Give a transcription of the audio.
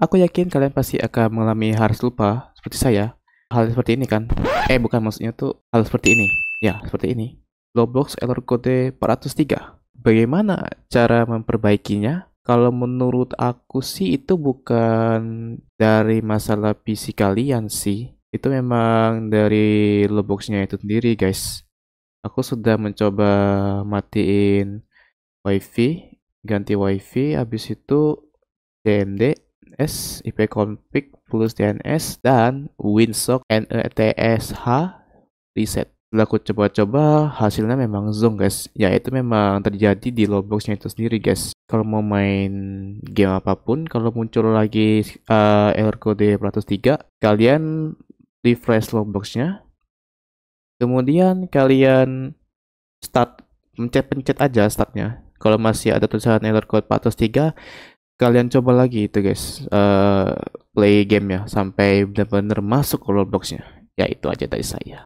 Aku yakin kalian pasti akan mengalami hal serupa seperti saya. Hal seperti ini kan? Eh bukan maksudnya tuh hal seperti ini. Ya, seperti ini. Roblox error kode 403. Bagaimana cara memperbaikinya? Kalau menurut aku sih itu bukan dari masalah PC kalian sih. Itu memang dari Robloxnya itu sendiri guys. Aku sudah mencoba matiin wifi, ganti wifi, habis itu CMD, DNS, IP config plus DNS, dan winsock netsh reset. Setelah aku coba-coba, hasilnya memang zonk guys. Ya, itu memang terjadi di logboxnya itu sendiri guys. Kalau mau main game apapun, kalau muncul lagi uh, error code 103, e kalian refresh logboxnya. Kemudian kalian start, pencet-pencet aja startnya. Kalau masih ada tulisan error code 403, e kalian coba lagi itu guys uh, play game ya sampai benar-benar masuk ke Robloxnya ya itu aja dari saya